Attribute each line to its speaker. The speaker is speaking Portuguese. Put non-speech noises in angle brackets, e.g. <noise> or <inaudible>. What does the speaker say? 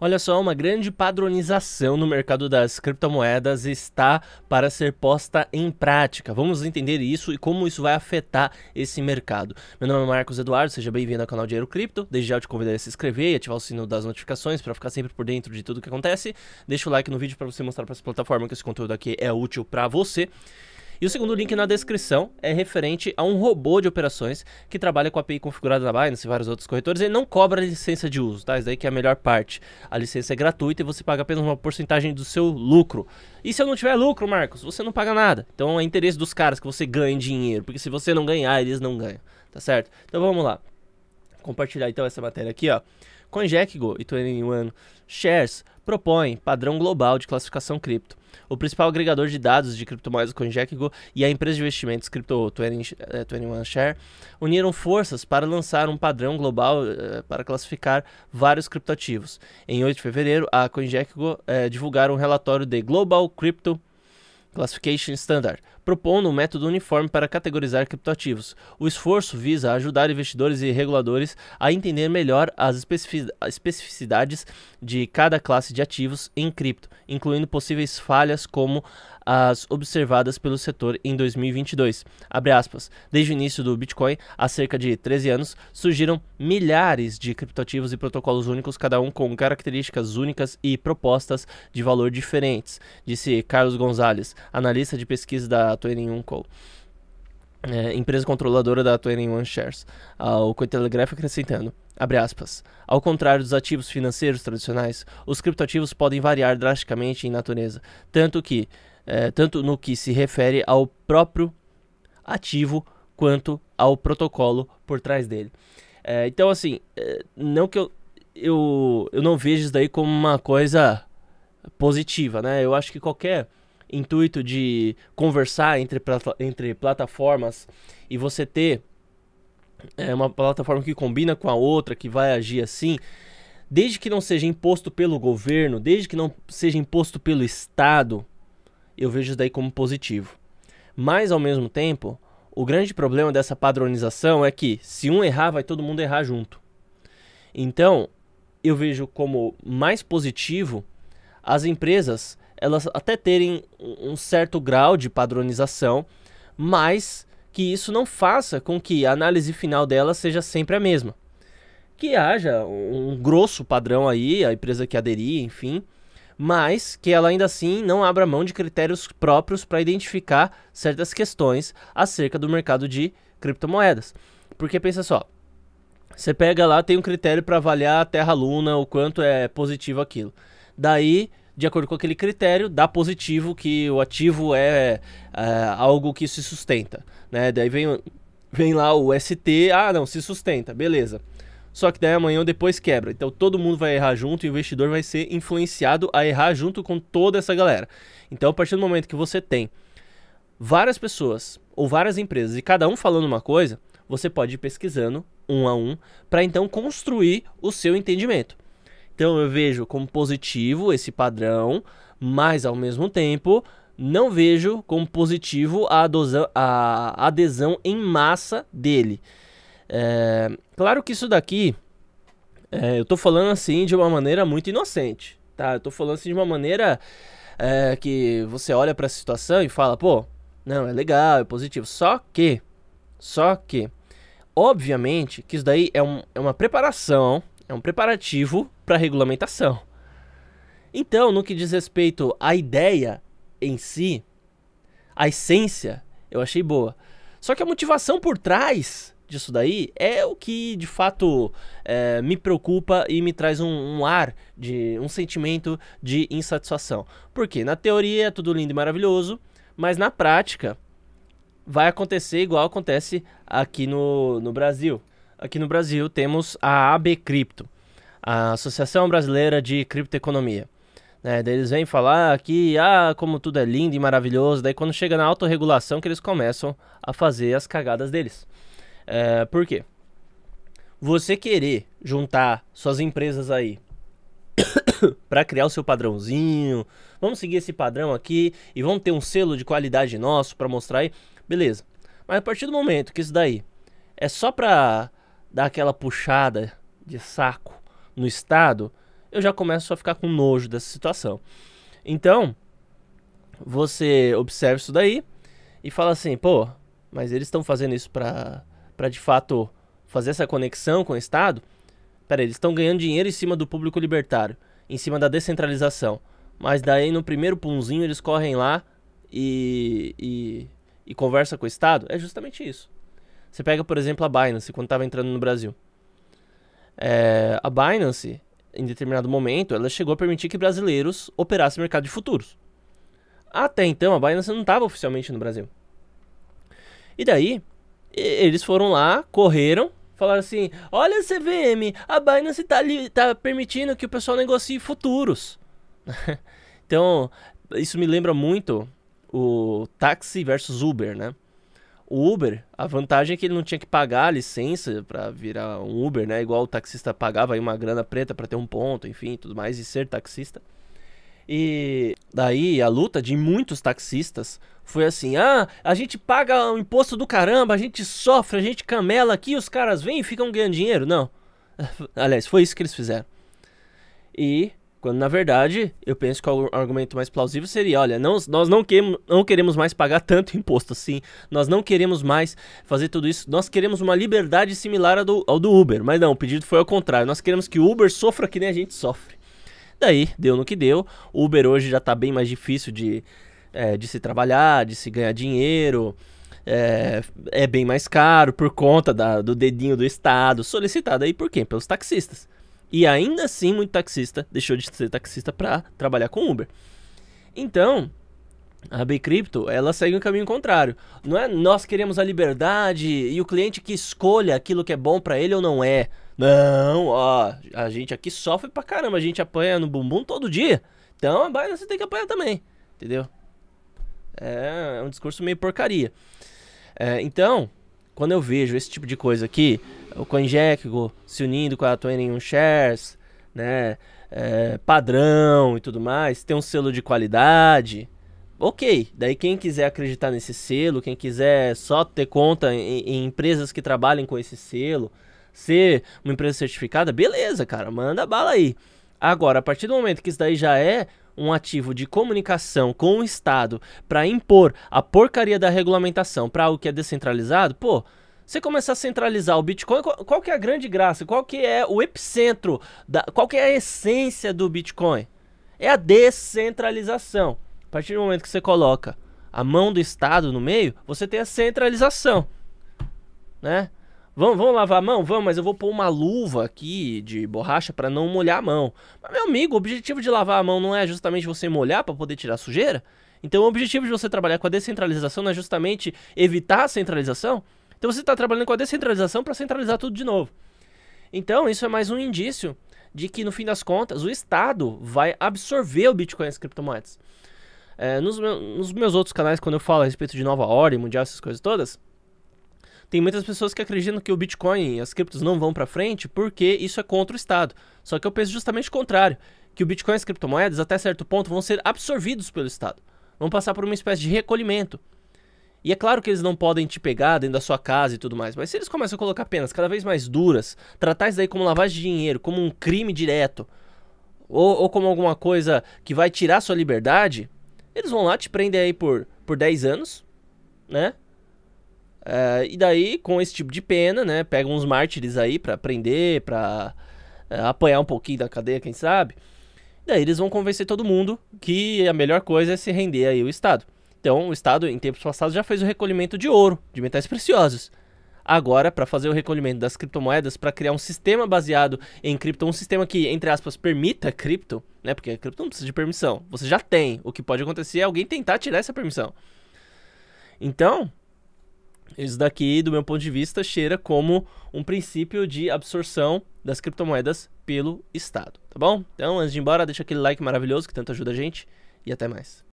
Speaker 1: Olha só, uma grande padronização no mercado das criptomoedas está para ser posta em prática. Vamos entender isso e como isso vai afetar esse mercado. Meu nome é Marcos Eduardo, seja bem-vindo ao canal Dinheiro Cripto. Desde já eu te convido a se inscrever e ativar o sino das notificações para ficar sempre por dentro de tudo que acontece. Deixa o like no vídeo para você mostrar para essa plataforma que esse conteúdo aqui é útil para você. E o segundo link na descrição é referente a um robô de operações que trabalha com a API configurada na Binance e vários outros corretores. Ele não cobra licença de uso, tá? Isso daí que é a melhor parte. A licença é gratuita e você paga apenas uma porcentagem do seu lucro. E se eu não tiver lucro, Marcos, você não paga nada. Então é interesse dos caras que você ganhe dinheiro, porque se você não ganhar, eles não ganham, tá certo? Então vamos lá. Compartilhar então essa matéria aqui, ó. CoinGecko e 21 Shares propõem padrão global de classificação cripto. O principal agregador de dados de criptomoedas CoinGecko e a empresa de investimentos Crypto21Share eh, uniram forças para lançar um padrão global eh, para classificar vários criptoativos. Em 8 de fevereiro, a CoinGecko eh, divulgaram um relatório de Global Crypto Classification Standard, propondo um método uniforme para categorizar criptoativos. O esforço visa ajudar investidores e reguladores a entender melhor as especificidades de cada classe de ativos em cripto, incluindo possíveis falhas como as observadas pelo setor em 2022. Desde o início do Bitcoin, há cerca de 13 anos, surgiram milhares de criptoativos e protocolos únicos, cada um com características únicas e propostas de valor diferentes, disse Carlos Gonzalez, analista de pesquisa da 21 Co. É, empresa controladora da 21 Shares, ao ah, Cointelegraph acrescentando, abre aspas, ao contrário dos ativos financeiros tradicionais, os criptoativos podem variar drasticamente em natureza, tanto que é, tanto no que se refere ao próprio ativo quanto ao protocolo por trás dele. É, então, assim, é, não que eu, eu, eu não vejo isso daí como uma coisa positiva, né? Eu acho que qualquer intuito de conversar entre, entre plataformas e você ter é, uma plataforma que combina com a outra, que vai agir assim, desde que não seja imposto pelo governo, desde que não seja imposto pelo Estado, eu vejo isso daí como positivo. Mas, ao mesmo tempo, o grande problema dessa padronização é que se um errar, vai todo mundo errar junto. Então, eu vejo como mais positivo as empresas elas até terem um certo grau de padronização, mas que isso não faça com que a análise final dela seja sempre a mesma. Que haja um grosso padrão aí, a empresa que aderir, enfim, mas que ela ainda assim não abra mão de critérios próprios para identificar certas questões acerca do mercado de criptomoedas. Porque pensa só, você pega lá, tem um critério para avaliar a Terra Luna, o quanto é positivo aquilo. Daí, de acordo com aquele critério, dá positivo que o ativo é, é algo que se sustenta. Né? Daí vem, vem lá o ST, ah não, se sustenta, beleza só que daí amanhã ou depois quebra. Então todo mundo vai errar junto e o investidor vai ser influenciado a errar junto com toda essa galera. Então, a partir do momento que você tem várias pessoas ou várias empresas e cada um falando uma coisa, você pode ir pesquisando um a um para então construir o seu entendimento. Então eu vejo como positivo esse padrão, mas ao mesmo tempo não vejo como positivo a adesão, a adesão em massa dele. É, claro que isso daqui, é, eu tô falando assim de uma maneira muito inocente, tá? Eu tô falando assim de uma maneira é, que você olha para a situação e fala, pô, não, é legal, é positivo. Só que, só que, obviamente que isso daí é, um, é uma preparação, é um preparativo para regulamentação. Então, no que diz respeito à ideia em si, a essência, eu achei boa. Só que a motivação por trás disso daí é o que de fato é, me preocupa e me traz um, um, ar de um sentimento de insatisfação. Porque na teoria é tudo lindo e maravilhoso, mas na prática vai acontecer igual acontece aqui no, no Brasil. Aqui no Brasil temos a AB Cripto, a Associação Brasileira de Criptoeconomia. É, daí eles vêm falar que, ah, como tudo é lindo e maravilhoso. Daí quando chega na autorregulação que eles começam a fazer as cagadas deles. É, por quê? Você querer juntar suas empresas aí <coughs> para criar o seu padrãozinho, vamos seguir esse padrão aqui e vamos ter um selo de qualidade nosso para mostrar aí, beleza. Mas a partir do momento que isso daí é só para dar aquela puxada de saco no estado, eu já começo a ficar com nojo dessa situação. Então, você observa isso daí e fala assim, pô, mas eles estão fazendo isso para para de fato fazer essa conexão com o Estado, peraí, eles estão ganhando dinheiro em cima do público libertário, em cima da descentralização. Mas daí no primeiro punzinho eles correm lá e, e, e conversa com o Estado. É justamente isso. Você pega, por exemplo, a Binance, quando estava entrando no Brasil. É, a Binance, em determinado momento, ela chegou a permitir que brasileiros operassem mercado de futuros. Até então, a Binance não estava oficialmente no Brasil. E daí, eles foram lá, correram, falaram assim: olha CVM, a Binance está tá permitindo que o pessoal negocie futuros. <laughs> então, isso me lembra muito o táxi versus Uber, né? O Uber, a vantagem é que ele não tinha que pagar a licença para virar um Uber, né? Igual o taxista pagava aí uma grana preta para ter um ponto, enfim, tudo mais, e ser taxista. E daí a luta de muitos taxistas foi assim: ah, a gente paga o imposto do caramba, a gente sofre, a gente camela aqui, os caras vêm e ficam ganhando dinheiro. Não. <laughs> Aliás, foi isso que eles fizeram. E quando na verdade, eu penso que o argumento mais plausível seria: olha, não, nós não, queremos não queremos mais pagar tanto <laughs> imposto assim, nós não queremos mais fazer tudo isso, nós queremos uma liberdade similar ao do, ao do Uber. Mas não, o pedido foi ao contrário: nós queremos que o Uber sofra que nem a gente sofre. Daí deu no que deu. O Uber hoje já está bem mais difícil de, é, de se trabalhar, de se ganhar dinheiro. É, é bem mais caro por conta da, do dedinho do Estado, solicitado aí por quem? Pelos taxistas. E ainda assim, muito taxista deixou de ser taxista para trabalhar com Uber. Então, a Bcrypto, ela segue um caminho contrário. Não é nós queremos a liberdade e o cliente que escolha aquilo que é bom para ele ou não é. Não, ó, a gente aqui sofre pra caramba, a gente apanha no bumbum todo dia. Então a baiana você tem que apanhar também, entendeu? É, é um discurso meio porcaria. É, então, quando eu vejo esse tipo de coisa aqui, o CoinGecko se unindo com a 21 Shares, né, é, padrão e tudo mais, tem um selo de qualidade, ok. Daí quem quiser acreditar nesse selo, quem quiser só ter conta em, em empresas que trabalhem com esse selo, ser uma empresa certificada, beleza, cara, manda bala aí. Agora, a partir do momento que isso daí já é um ativo de comunicação com o Estado para impor a porcaria da regulamentação para o que é descentralizado, pô, você começar a centralizar o Bitcoin, qual, qual, que é a grande graça? Qual que é o epicentro? Da, qual que é a essência do Bitcoin? É a descentralização. A partir do momento que você coloca a mão do Estado no meio, você tem a centralização, né? Vamos, vamos lavar a mão? Vamos, mas eu vou pôr uma luva aqui de borracha para não molhar a mão. Mas, meu amigo, o objetivo de lavar a mão não é justamente você molhar para poder tirar sujeira? Então, o objetivo de você trabalhar com a descentralização não é justamente evitar a centralização? Então, você está trabalhando com a descentralização para centralizar tudo de novo. Então, isso é mais um indício de que, no fim das contas, o Estado vai absorver o Bitcoin e as criptomoedas. É, nos, meus, nos meus outros canais, quando eu falo a respeito de nova ordem mundial, essas coisas todas, tem muitas pessoas que acreditam que o Bitcoin e as criptos não vão para frente porque isso é contra o Estado. Só que eu penso justamente o contrário, que o Bitcoin e as criptomoedas até certo ponto vão ser absorvidos pelo Estado. Vão passar por uma espécie de recolhimento. E é claro que eles não podem te pegar dentro da sua casa e tudo mais, mas se eles começam a colocar penas cada vez mais duras, tratar isso daí como lavagem de dinheiro, como um crime direto, ou, ou como alguma coisa que vai tirar sua liberdade, eles vão lá, te prender aí por, por 10 anos, né? Ah, e daí, com esse tipo de pena, né? Pegam uns mártires aí para prender, pra eh, apanhar um pouquinho da cadeia, quem sabe. E daí eles vão convencer todo mundo que a melhor coisa é se render aí o Estado. Então, o Estado, em tempos passados, já fez o recolhimento de ouro, de metais preciosos. Agora, para fazer o recolhimento das criptomoedas, para criar um sistema baseado em cripto, um sistema que, entre aspas, permita cripto, né? Porque a cripto não precisa de permissão. Você já tem. O que pode acontecer é alguém tentar tirar essa permissão. Então, isso daqui, do meu ponto de vista, cheira como um princípio de absorção das criptomoedas pelo Estado, tá bom? Então, antes de ir embora, deixa aquele like maravilhoso que tanto ajuda a gente e até mais.